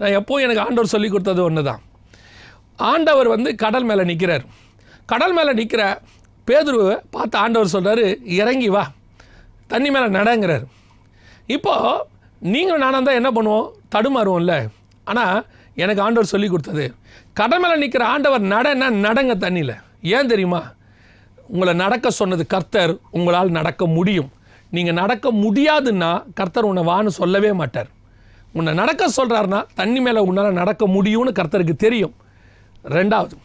நான் எப்போவும் எனக்கு ஆண்டவர் சொல்லி கொடுத்தது ஒன்று தான் ஆண்டவர் வந்து கடல் மேலே நிற்கிறார் கடல் மேலே நிற்கிற பேதுருவை பார்த்து ஆண்டவர் சொல்கிறாரு இறங்கி வா தண்ணி மேலே நடங்கிறார் இப்போது நீங்களும் நானும் தான் என்ன பண்ணுவோம் தடுமாறுவோம்ல ஆனால் எனக்கு ஆண்டவர் சொல்லி கொடுத்தது கடல் மேலே நிற்கிற ஆண்டவர் நடன்னா நடங்க தண்ணியில் ஏன் தெரியுமா உங்களை நடக்க சொன்னது கர்த்தர் உங்களால் நடக்க முடியும் நீங்கள் நடக்க முடியாதுன்னா கர்த்தர் உன்னை வான்னு சொல்லவே மாட்டார் உன்னை நடக்க சொல்கிறாருன்னா தண்ணி மேலே உன்னால் நடக்க முடியும்னு கர்த்தருக்கு தெரியும் ரெண்டாவது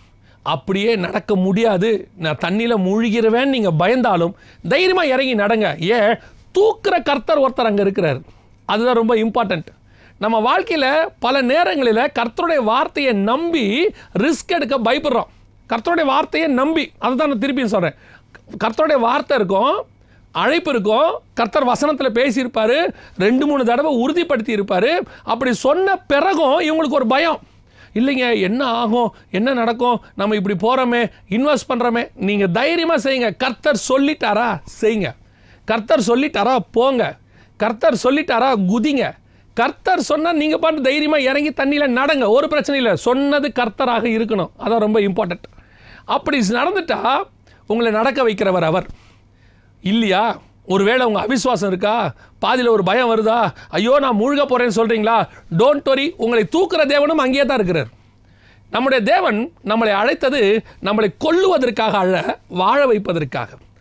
அப்படியே நடக்க முடியாது நான் தண்ணியில் மூழ்கிடுவேன் நீங்கள் பயந்தாலும் தைரியமாக இறங்கி நடங்க ஏன் தூக்குற கர்த்தர் ஒருத்தர் அங்கே இருக்கிறார் அதுதான் ரொம்ப இம்பார்ட்டண்ட் நம்ம வாழ்க்கையில் பல நேரங்களில் கர்த்தருடைய வார்த்தையை நம்பி ரிஸ்க் எடுக்க பயப்படுறோம் கர்த்தருடைய வார்த்தையை நம்பி அதை தான் நான் திருப்பியும் சொல்கிறேன் கர்த்தருடைய வார்த்தை இருக்கும் அழைப்பு இருக்கும் கர்த்தர் வசனத்தில் பேசியிருப்பார் ரெண்டு மூணு தடவை உறுதிப்படுத்தி இருப்பார் அப்படி சொன்ன பிறகும் இவங்களுக்கு ஒரு பயம் இல்லைங்க என்ன ஆகும் என்ன நடக்கும் நம்ம இப்படி போகிறோமே இன்வெஸ்ட் பண்ணுறோமே நீங்கள் தைரியமாக செய்யுங்க கர்த்தர் சொல்லிட்டாரா செய்யுங்க கர்த்தர் சொல்லிட்டாரா போங்க கர்த்தர் சொல்லிட்டாரா குதிங்க கர்த்தர் சொன்னால் நீங்கள் பாட்டு தைரியமாக இறங்கி தண்ணியில் நடங்க ஒரு பிரச்சனை இல்லை சொன்னது கர்த்தராக இருக்கணும் அதான் ரொம்ப இம்பார்ட்டண்ட் அப்படி நடந்துட்டால் உங்களை நடக்க வைக்கிறவர் அவர் இல்லையா ஒருவேளை உங்கள் அவிஸ்வாசம் இருக்கா பாதியில் ஒரு பயம் வருதா ஐயோ நான் மூழ்க போகிறேன்னு சொல்கிறீங்களா டோன்ட் வரி உங்களை தூக்குற தேவனும் அங்கேயே தான் இருக்கிறார் நம்முடைய தேவன் நம்மளை அழைத்தது நம்மளை கொல்லுவதற்காக அழ வாழ வைப்பதற்காக